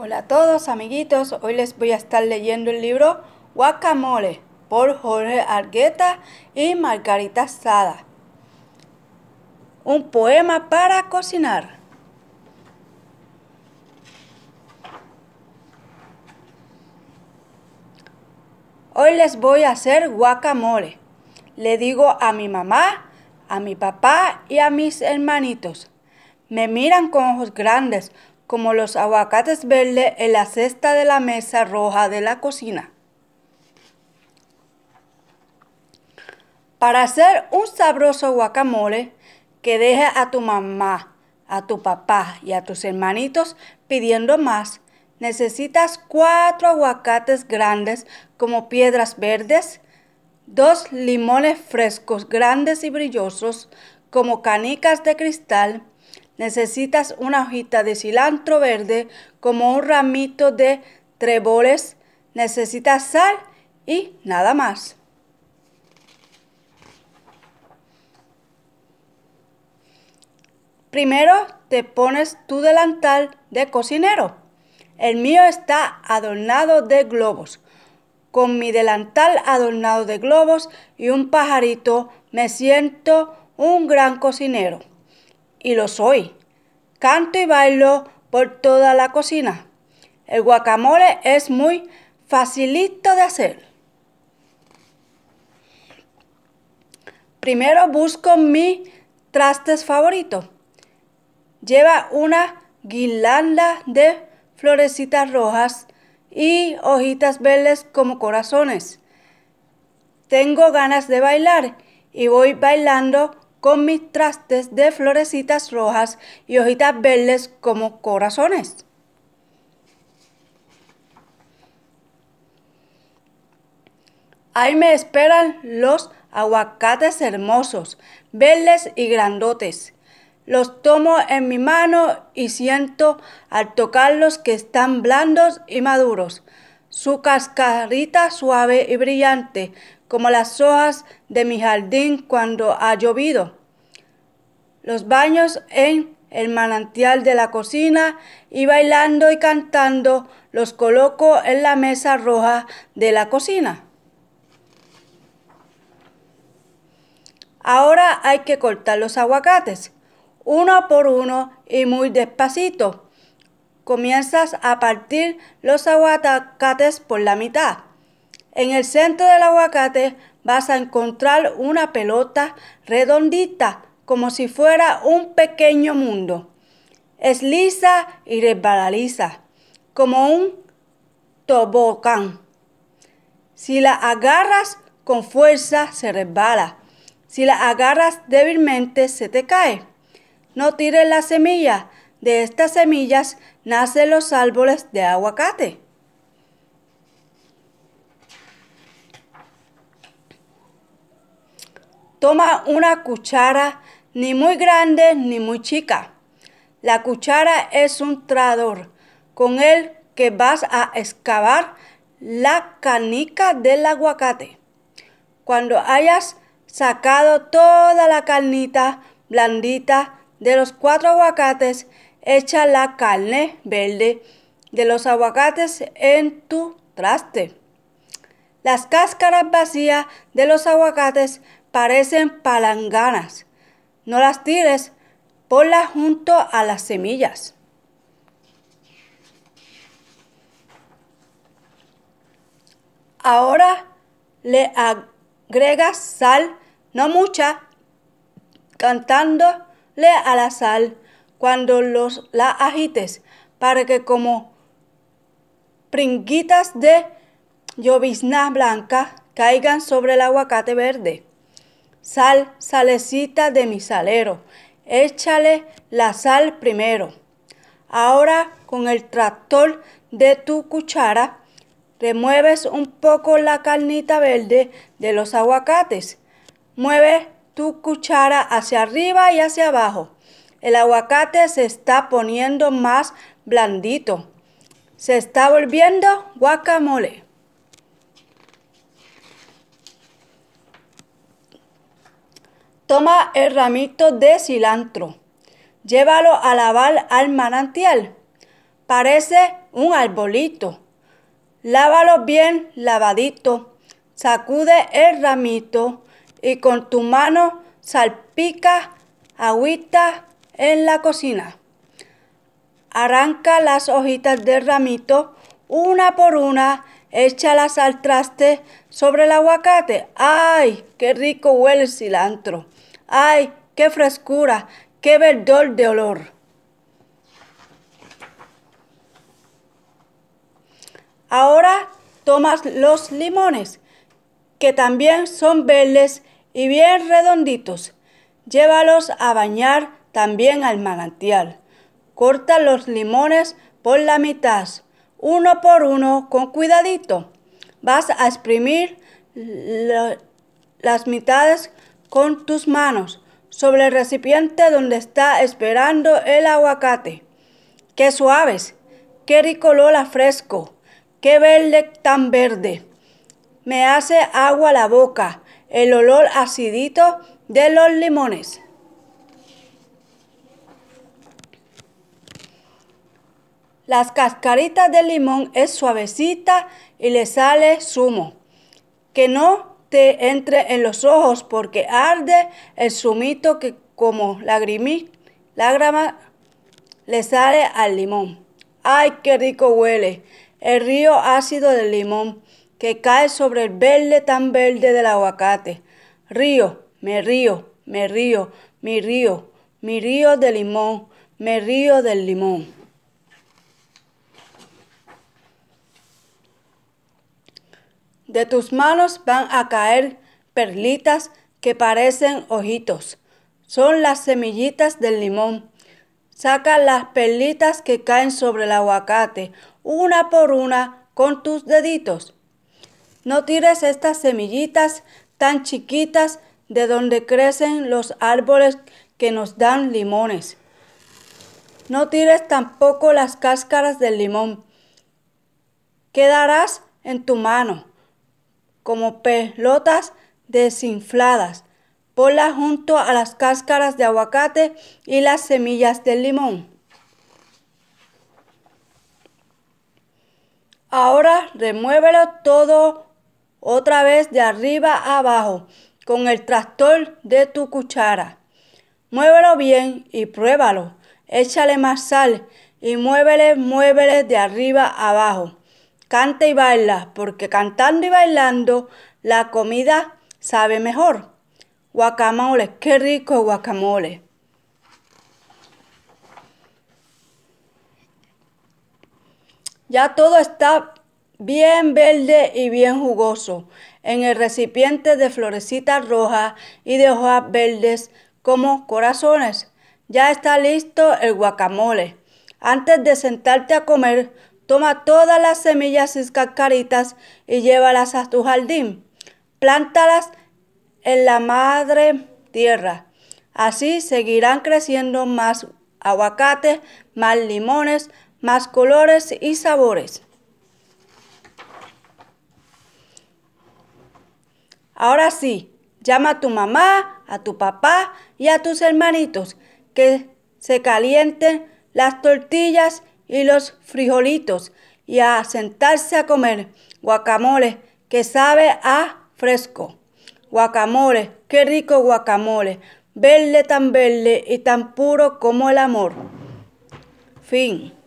Hola a todos amiguitos, hoy les voy a estar leyendo el libro Guacamole por Jorge Argueta y Margarita Sada. Un poema para cocinar. Hoy les voy a hacer guacamole. Le digo a mi mamá, a mi papá y a mis hermanitos. Me miran con ojos grandes como los aguacates verdes en la cesta de la mesa roja de la cocina. Para hacer un sabroso guacamole que deje a tu mamá, a tu papá y a tus hermanitos pidiendo más, necesitas cuatro aguacates grandes como piedras verdes, dos limones frescos grandes y brillosos como canicas de cristal, Necesitas una hojita de cilantro verde como un ramito de treboles. Necesitas sal y nada más. Primero te pones tu delantal de cocinero. El mío está adornado de globos. Con mi delantal adornado de globos y un pajarito me siento un gran cocinero y lo soy. Canto y bailo por toda la cocina. El guacamole es muy facilito de hacer. Primero busco mi trastes favorito. Lleva una guirlanda de florecitas rojas y hojitas verdes como corazones. Tengo ganas de bailar y voy bailando con mis trastes de florecitas rojas y hojitas verdes como corazones. Ahí me esperan los aguacates hermosos, verdes y grandotes. Los tomo en mi mano y siento al tocarlos que están blandos y maduros. Su cascarita suave y brillante, como las hojas de mi jardín cuando ha llovido los baños en el manantial de la cocina y bailando y cantando los coloco en la mesa roja de la cocina. Ahora hay que cortar los aguacates, uno por uno y muy despacito. Comienzas a partir los aguacates por la mitad. En el centro del aguacate vas a encontrar una pelota redondita como si fuera un pequeño mundo. Es lisa y resbaladiza, como un tobogán. Si la agarras con fuerza, se resbala. Si la agarras débilmente, se te cae. No tires la semilla. De estas semillas nacen los árboles de aguacate. Toma una cuchara ni muy grande ni muy chica. La cuchara es un trador con el que vas a excavar la canica del aguacate. Cuando hayas sacado toda la carnita blandita de los cuatro aguacates, echa la carne verde de los aguacates en tu traste. Las cáscaras vacías de los aguacates parecen palanganas no las tires, ponlas junto a las semillas. Ahora le agregas sal, no mucha, cantándole a la sal cuando los, la agites para que como pringuitas de llovizna blanca caigan sobre el aguacate verde. Sal, salecita de mi salero, échale la sal primero. Ahora con el tractor de tu cuchara, remueves un poco la carnita verde de los aguacates. Mueve tu cuchara hacia arriba y hacia abajo. El aguacate se está poniendo más blandito. Se está volviendo guacamole. Toma el ramito de cilantro. Llévalo a lavar al manantial. Parece un arbolito. Lávalo bien lavadito. Sacude el ramito y con tu mano salpica agüita en la cocina. Arranca las hojitas del ramito una por una, échalas al traste sobre el aguacate. ¡Ay, qué rico huele el cilantro! ¡Ay, qué frescura! ¡Qué verdor de olor! Ahora tomas los limones, que también son verdes y bien redonditos. Llévalos a bañar también al manantial. Corta los limones por la mitad, uno por uno, con cuidadito. Vas a exprimir las mitades con tus manos sobre el recipiente donde está esperando el aguacate. ¡Qué suaves! ¡Qué rico lola fresco! ¡Qué verde tan verde! Me hace agua la boca el olor acidito de los limones. Las cascaritas de limón es suavecita y le sale zumo, que no te entre en los ojos, porque arde el sumito que como lagrimí, lágrima le sale al limón. ¡Ay, qué rico huele! El río ácido del limón que cae sobre el verde tan verde del aguacate. Río, me río, me río, mi río, mi río de limón, me río del limón. De tus manos van a caer perlitas que parecen ojitos. Son las semillitas del limón. Saca las perlitas que caen sobre el aguacate, una por una, con tus deditos. No tires estas semillitas tan chiquitas de donde crecen los árboles que nos dan limones. No tires tampoco las cáscaras del limón. Quedarás en tu mano como pelotas desinfladas. Ponla junto a las cáscaras de aguacate y las semillas del limón. Ahora remuévelo todo otra vez de arriba abajo con el tractor de tu cuchara. Muévelo bien y pruébalo. Échale más sal y muévele, muévele de arriba a abajo. Canta y baila, porque cantando y bailando la comida sabe mejor. Guacamole, qué rico guacamole. Ya todo está bien verde y bien jugoso en el recipiente de florecitas rojas y de hojas verdes como corazones. Ya está listo el guacamole. Antes de sentarte a comer, Toma todas las semillas y cacaritas y llévalas a tu jardín. Plántalas en la madre tierra. Así seguirán creciendo más aguacates, más limones, más colores y sabores. Ahora sí, llama a tu mamá, a tu papá y a tus hermanitos que se calienten las tortillas y los frijolitos y a sentarse a comer guacamole que sabe a fresco. Guacamole, qué rico guacamole, verde tan verde y tan puro como el amor. Fin.